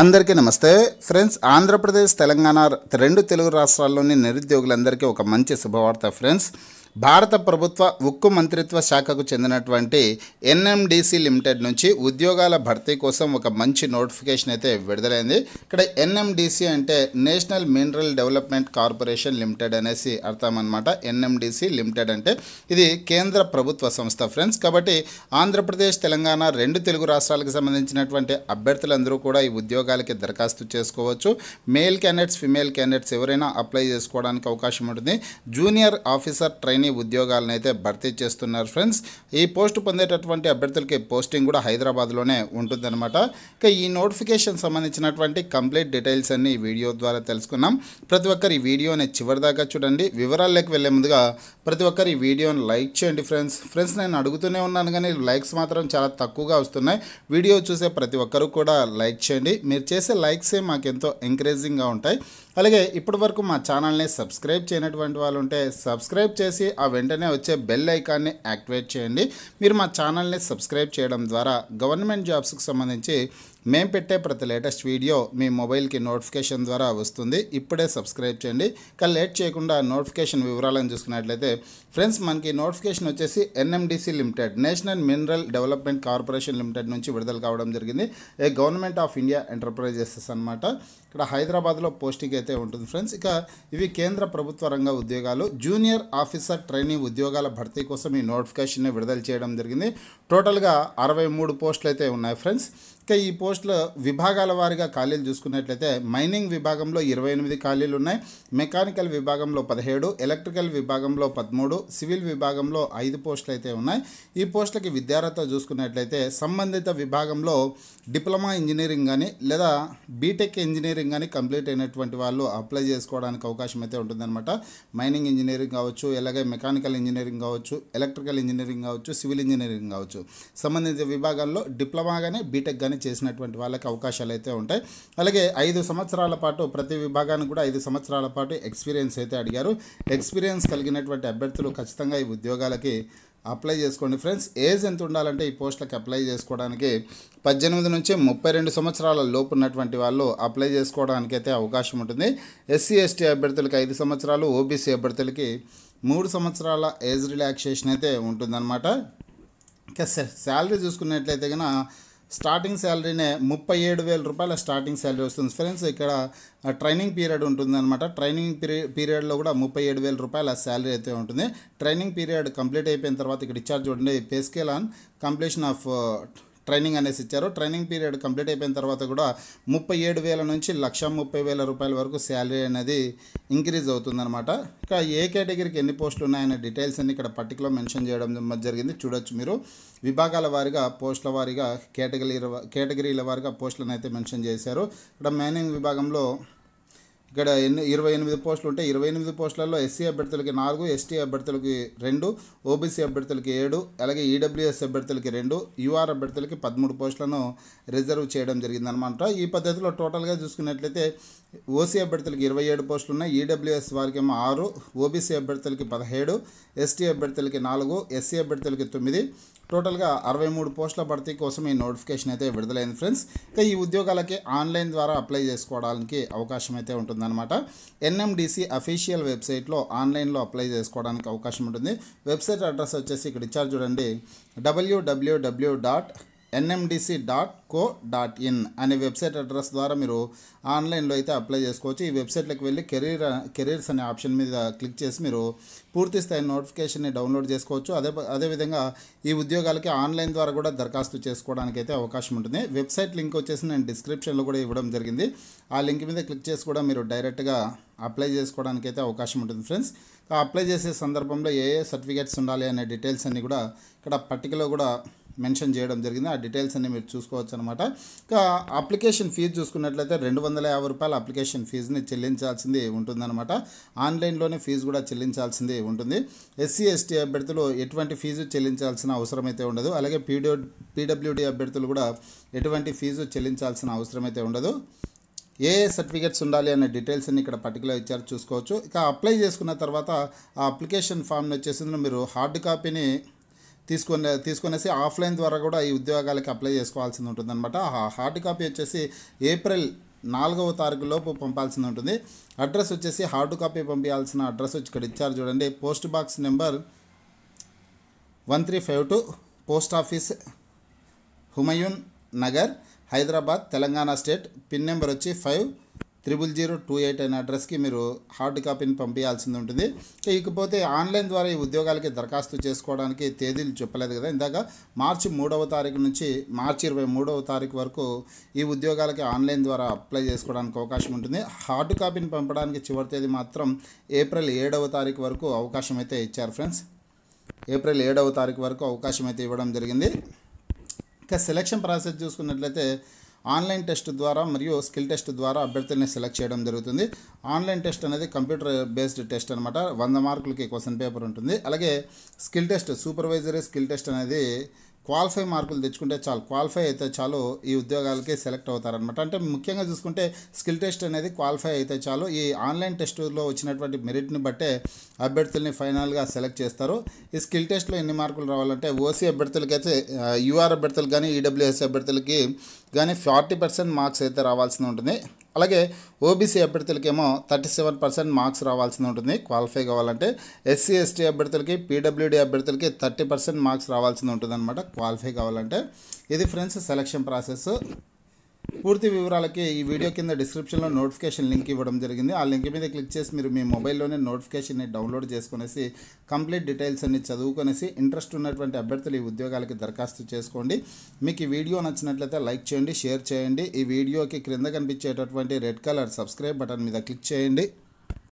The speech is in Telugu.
అందరికీ నమస్తే ఫ్రెండ్స్ ఆంధ్రప్రదేశ్ తెలంగాణ రెండు తెలుగు రాష్ట్రాల్లోని నిరుద్యోగులందరికీ ఒక మంచి శుభవార్త ఫ్రెండ్స్ భారత ప్రభుత్వ ఉక్కు మంత్రిత్వ శాఖకు చెందినటువంటి ఎన్ఎండిసి లిమిటెడ్ నుంచి ఉద్యోగాల భర్తీ కోసం ఒక మంచి నోటిఫికేషన్ అయితే విడుదలైంది ఇక్కడ ఎన్ఎండిసి అంటే national mineral development corporation limited అనేసి అర్థం అనమాట ఎన్ఎండిసి లిమిటెడ్ అంటే ఇది కేంద్ర ప్రభుత్వ సంస్థ ఫ్రెండ్స్ కాబట్టి ఆంధ్రప్రదేశ్ తెలంగాణ రెండు తెలుగు రాష్ట్రాలకు సంబంధించినటువంటి అభ్యర్థులందరూ కూడా ఈ ఉద్యోగాలకి దరఖాస్తు చేసుకోవచ్చు మేల్ క్యాండిడేట్స్ ఫిమేల్ క్యాండిడేట్స్ ఎవరైనా అప్లై చేసుకోవడానికి అవకాశం ఉంటుంది జూనియర్ ఆఫీసర్ ట్రైన్ ట్రైనీ ఉద్యోగాలను అయితే భర్తీ చేస్తున్నారు ఫ్రెండ్స్ ఈ పోస్ట్ పొందేటటువంటి అభ్యర్థులకి పోస్టింగ్ కూడా హైదరాబాద్లోనే ఉంటుందన్నమాట ఇక ఈ నోటిఫికేషన్ సంబంధించినటువంటి కంప్లీట్ డీటెయిల్స్ అన్ని వీడియో ద్వారా తెలుసుకున్నాం ప్రతి ఒక్కరు ఈ వీడియోని చివరిదాకా చూడండి వివరాల్లోకి వెళ్ళే ముందుగా ప్రతి ఒక్కరు ఈ వీడియోని లైక్ చేయండి ఫ్రెండ్స్ ఫ్రెండ్స్ నేను అడుగుతూనే ఉన్నాను కానీ లైక్స్ మాత్రం చాలా తక్కువగా వస్తున్నాయి వీడియో చూసే ప్రతి ఒక్కరూ కూడా లైక్ చేయండి మీరు చేసే లైక్సే మాకెంతో ఎంకరేజింగ్గా ఉంటాయి అలాగే ఇప్పటి వరకు మా ఛానల్ని సబ్స్క్రైబ్ చేయనటువంటి వాళ్ళు ఉంటే సబ్స్క్రైబ్ చేసి ఆ వెంటనే వచ్చే బెల్ ఐకాన్ని యాక్టివేట్ చేయండి మీరు మా ఛానల్ని సబ్స్క్రైబ్ చేయడం ద్వారా గవర్నమెంట్ జాబ్స్కి సంబంధించి మేం పెట్టే ప్రతి లేటెస్ట్ వీడియో మీ మొబైల్కి నోటిఫికేషన్ ద్వారా వస్తుంది ఇప్పుడే సబ్స్క్రైబ్ చేయండి కానీ లేట్ చేయకుండా నోటిఫికేషన్ వివరాలను చూసుకున్నట్లయితే ఫ్రెండ్స్ మనకి నోటిఫికేషన్ వచ్చేసి NMDC limited national mineral development corporation limited నుంచి విడుదల కావడం జరిగింది a government of India enterprises అనమాట ఇక్కడ హైదరాబాద్లో పోస్టింగ్ అయితే ఉంటుంది ఫ్రెండ్స్ ఇక ఇవి కేంద్ర ప్రభుత్వ రంగ ఉద్యోగాలు జూనియర్ ఆఫీసర్ ట్రైనింగ్ ఉద్యోగాల భర్తీ కోసం ఈ నోటిఫికేషన్ని విడుదల చేయడం జరిగింది టోటల్గా అరవై మూడు పోస్టులు అయితే ఉన్నాయి ఫ్రెండ్స్ ఇక ఈ పోస్టులు విభాగాల వారిగా ఖాళీలు చూసుకున్నట్లయితే మైనింగ్ విభాగంలో ఇరవై ఎనిమిది ఖాళీలు ఉన్నాయి మెకానికల్ విభాగంలో పదిహేడు ఎలక్ట్రికల్ విభాగంలో పదమూడు సివిల్ విభాగంలో ఐదు పోస్టులు అయితే ఉన్నాయి ఈ పోస్టులకి విద్యార్హత చూసుకున్నట్లయితే సంబంధిత విభాగంలో డిప్లొమా ఇంజనీరింగ్ కానీ లేదా బీటెక్ ఇంజనీరింగ్ కానీ కంప్లీట్ అయినటువంటి వాళ్ళు అప్లై చేసుకోవడానికి అవకాశం అయితే ఉంటుందన్నమాట మైనింగ్ ఇంజనీరింగ్ కావచ్చు ఎలాగే మెకానికల్ ఇంజనీరింగ్ కావచ్చు ఎలక్ట్రికల్ ఇంజనీరింగ్ కావచ్చు సివిల్ ఇంజనీరింగ్ కావచ్చు సంబంధిత విభాగాల్లో డిప్లొమా కానీ బీటెక్ కానీ చేసినటువంటి వాళ్ళకి అవకాశాలు అయితే ఉంటాయి అలాగే ఐదు సంవత్సరాల పాటు ప్రతి విభాగానికి కూడా ఐదు సంవత్సరాల పాటు ఎక్స్పీరియన్స్ అయితే అడిగారు ఎక్స్పీరియన్స్ కలిగినటువంటి అభ్యర్థులు ఖచ్చితంగా ఈ ఉద్యోగాలకి అప్లై చేసుకోండి ఫ్రెండ్స్ ఏజ్ ఎంత ఉండాలంటే ఈ పోస్టులకు అప్లై చేసుకోవడానికి పద్దెనిమిది నుంచి ముప్పై రెండు సంవత్సరాల లోపు ఉన్నటువంటి వాళ్ళు అప్లై చేసుకోవడానికి అయితే అవకాశం ఉంటుంది ఎస్సీ ఎస్టీ అభ్యర్థులకి ఐదు సంవత్సరాలు ఓబీసీ అభ్యర్థులకి మూడు సంవత్సరాల ఏజ్ రిలాక్సేషన్ అయితే ఉంటుందన్నమాట ఇంకా శాలరీ చూసుకున్నట్లయితే కన్నా స్టార్టింగ్ శాలరీనే ముప్పై ఏడు వేల రూపాయల స్టార్టింగ్ శాలరీ వస్తుంది ఫ్రెండ్స్ ఇక్కడ ట్రైనింగ్ పీరియడ్ ఉంటుందన్నమాట ట్రైనింగ్ పీరియడ్లో కూడా ముప్పై ఏడు వేల రూపాయల శాలరీ అయితే ఉంటుంది ట్రైనింగ్ పీరియడ్ కంప్లీట్ అయిపోయిన తర్వాత ఇక్కడ ఇచ్చారు ఉంటుంది pay scale on completion of training అనేసి ఇచ్చారు ట్రైనింగ్ పీరియడ్ కంప్లీట్ అయిపోయిన తర్వాత కూడా ముప్పై ఏడు వేల నుంచి లక్ష ముప్పై వేల రూపాయల వరకు శాలరీ అనేది ఇంక్రీజ్ అవుతుందన్నమాట ఇక ఏ కేటగిరీకి ఎన్ని పోస్టులు ఉన్నాయనే డీటెయిల్స్ అన్ని ఇక్కడ పర్టికులర్ మెన్షన్ చేయడం జరిగింది చూడొచ్చు మీరు విభాగాల వారిగా పోస్టుల వారిగా కేటగిరీ కేటగిరీల వారిగా పోస్టులను అయితే మెన్షన్ చేశారు ఇక్కడ మైనింగ్ విభాగంలో ఇక్కడ ఎన్ని ఇరవై ఎనిమిది పోస్టులు ఉంటాయి ఇరవై ఎనిమిది పోస్టులలో ఎస్సీ అభ్యర్థులకి నాలుగు ఎస్టీ అభ్యర్థులకి రెండు ఓబీసీ అభ్యర్థులకి ఏడు అలాగే ఈడబ్ల్యూఎస్ అభ్యర్థులకి రెండు యూఆర్ అభ్యర్థులకి పదమూడు పోస్టులను రిజర్వ్ చేయడం జరిగిందనమాట ఈ పద్ధతిలో టోటల్గా చూసుకున్నట్లయితే ఓసీ అభ్యర్థులకి ఇరవై ఏడు పోస్టులు ఉన్నాయి ఈడబ్ల్యూఎస్ వారికి ఏమో ఆరు ఓబీసీ అభ్యర్థులకి పదిహేడు ఎస్టీ అభ్యర్థులకి నాలుగు ఎస్సీ అభ్యర్థులకి తొమ్మిది టోటల్గా అరవై మూడు పోస్టుల భర్తీ కోసం ఈ నోటిఫికేషన్ అయితే విడుదలైంది ఫ్రెండ్స్ ఇక ఈ ఉద్యోగాలకి ఆన్లైన్ ద్వారా అప్లై చేసుకోవడానికి అవకాశం అయితే ఉంటుందన్నమాట ఎన్ఎండిసి అఫీషియల్ వెబ్సైట్లో ఆన్లైన్లో అప్లై చేసుకోవడానికి అవకాశం ఉంటుంది వెబ్సైట్ అడ్రస్ వచ్చేసి ఇక్కడ ఇచ్చారు చూడండి W W W dot NMDC dot co dot in అనే వెబ్సైట్ అడ్రస్ ద్వారా మీరు ఆన్లైన్లో అయితే అప్లై చేసుకోవచ్చు ఈ వెబ్సైట్లోకి వెళ్ళి కెరీర్ కెరీర్స్ అనే ఆప్షన్ మీద క్లిక్ చేసి మీరు పూర్తి స్థాయి నోటిఫికేషన్ని డౌన్లోడ్ చేసుకోవచ్చు అదే అదేవిధంగా ఈ ఉద్యోగాలకి ఆన్లైన్ ద్వారా కూడా దరఖాస్తు చేసుకోవడానికి అయితే అవకాశం ఉంటుంది వెబ్సైట్ లింక్ వచ్చేసి నేను డిస్క్రిప్షన్లో కూడా ఇవ్వడం జరిగింది ఆ లింక్ మీద క్లిక్ చేసి కూడా మీరు డైరెక్ట్గా అప్లై చేసుకోవడానికి అయితే అవకాశం ఉంటుంది ఫ్రెండ్స్ అప్లై చేసే సందర్భంలో ఏ ఏ సర్టిఫికేట్స్ ఉండాలి అనే డీటెయిల్స్ అన్నీ కూడా ఇక్కడ పట్టికలో కూడా మెన్షన్ చేయడం జరిగింది ఆ డీటెయిల్స్ అన్ని మీరు చూసుకోవచ్చు అనమాట ఇంకా అప్లికేషన్ ఫీజు చూసుకున్నట్లయితే రెండు వందల యాభై రూపాయల అప్లికేషన్ ఫీజుని చెల్లించాల్సింది ఉంటుందన్నమాట ఆన్లైన్లోనే ఫీజు కూడా చెల్లించాల్సింది ఉంటుంది ఎస్సీ ఎస్టీ అభ్యర్థులు ఎటువంటి ఫీజు చెల్లించాల్సిన అవసరం అయితే ఉండదు అలాగే పీడియో పీడబ్ల్యూడి అభ్యర్థులు కూడా ఎటువంటి ఫీజు చెల్లించాల్సిన అవసరం అయితే ఉండదు ఏ సర్టిఫికేట్స్ ఉండాలి అనే డీటెయిల్స్ అన్ని ఇక్కడ పర్టికులర్ ఇచ్చారు చూసుకోవచ్చు ఇక అప్లై చేసుకున్న తర్వాత ఆ అప్లికేషన్ ఫామ్ని వచ్చేసింది మీరు హార్డ్ కాపీని తీసుకునే తీసుకునేసి ఆఫ్లైన్ ద్వారా కూడా ఈ ఉద్యోగాలకి అప్లై చేసుకోవాల్సింది అనమాట హార్డ్ కాపీ వచ్చేసి ఏప్రిల్ నాలుగవ తారీఖు లోపు పంపాల్సింది ఉంటుంది అడ్రస్ వచ్చేసి హార్డ్ కాపీ పంపించాల్సిన అడ్రస్ వచ్చి ఇక్కడ ఇచ్చారు చూడండి post box number one three five two post office Humayun Nagar Hyderabad Telangana state pin number వచ్చి five triple zero two eight అనే అడ్రస్కి మీరు హార్డ్ కాపీని పంపించాల్సింది ఉంటుంది ఇకపోతే ఆన్లైన్ ద్వారా ఈ ఉద్యోగాలకి దరఖాస్తు చేసుకోవడానికి తేదీలు చెప్పలేదు కదా ఇందాక మార్చి మూడవ తారీఖు నుంచి మార్చి ఇరవై మూడవ తారీఖు వరకు ఈ ఉద్యోగాలకి ఆన్లైన్ ద్వారా అప్లై చేసుకోవడానికి అవకాశం ఉంటుంది హార్డ్ కాపీని పంపడానికి చివరి తేదీ మాత్రం ఏప్రిల్ ఏడవ తారీఖు వరకు అవకాశం అయితే ఇచ్చారు ఫ్రెండ్స్ ఏప్రిల్ ఏడవ తారీఖు వరకు అవకాశం అయితే ఇవ్వడం జరిగింది ఇంకా సెలక్షన్ ప్రాసెస్ చూసుకున్నట్లయితే ఆన్లైన్ టెస్ట్ ద్వారా మరియు స్కిల్ టెస్ట్ ద్వారా అభ్యర్థుల్ని సెలెక్ట్ చేయడం జరుగుతుంది ఆన్లైన్ టెస్ట్ అనేది కంప్యూటర్ బేస్డ్ టెస్ట్ అనమాట వంద మార్కులకి క్వశ్చన్ పేపర్ ఉంటుంది అలాగే skill test supervisory skill test అనేది క్వాలిఫై మార్కులు తెచ్చుకుంటే చాలు క్వాలిఫై అయితే చాలు ఈ ఉద్యోగాలకి సెలెక్ట్ అవుతారనమాట అంటే ముఖ్యంగా చూసుకుంటే స్కిల్ టెస్ట్ అనేది క్వాలిఫై అయితే చాలు ఈ ఆన్లైన్ టెస్టులో వచ్చినటువంటి మెరిట్ని బట్టే అభ్యర్థుల్ని ఫైనల్గా సెలెక్ట్ చేస్తారు ఈ స్కిల్ టెస్ట్లో ఎన్ని మార్కులు రావాలంటే ఓసీ అభ్యర్థులకి అయితే యూఆర్ అభ్యర్థులు కానీ ఈడబ్ల్యూఎస్ అభ్యర్థులకి కానీ ఫార్టీ పర్సెంట్ మార్క్స్ అయితే రావాల్సి ఉంటుంది అలాగే ఓబీసీ అభ్యర్థులకేమో థర్టీ సెవెన్ పర్సెంట్ మార్క్స్ రావాల్సి ఉంటుంది క్వాలిఫై కావాలంటే ఎస్సీ ఎస్టీ అభ్యర్థులకి పీడబ్ల్యూడీ అభ్యర్థులకి థర్టీ పర్సెంట్ మార్క్స్ రావాల్సి ఉంటుంది అనమాట క్వాలిఫై కావాలంటే ఇది ఫ్రెండ్స్ సెలక్షన్ ప్రాసెస్ పూర్తి వివరాలకి ఈ వీడియో కింద డిస్క్రిప్షన్లో నోటిఫికేషన్ లింక్ ఇవ్వడం జరిగింది ఆ లింక్ మీద క్లిక్ చేసి మీరు మీ మొబైల్లోనే నోటిఫికేషన్ని డౌన్లోడ్ చేసుకునేసి కంప్లీట్ డీటెయిల్స్ అన్ని చదువుకునేసి ఇంట్రెస్ట్ ఉన్నటువంటి అభ్యర్థులు ఈ ఉద్యోగాలకి దరఖాస్తు చేసుకోండి మీకు ఈ వీడియో నచ్చినట్లయితే లైక్ చేయండి షేర్ చేయండి ఈ వీడియోకి క్రింద కనిపించేటటువంటి రెడ్ కలర్ సబ్స్క్రైబ్ బటన్ మీద క్లిక్ చేయండి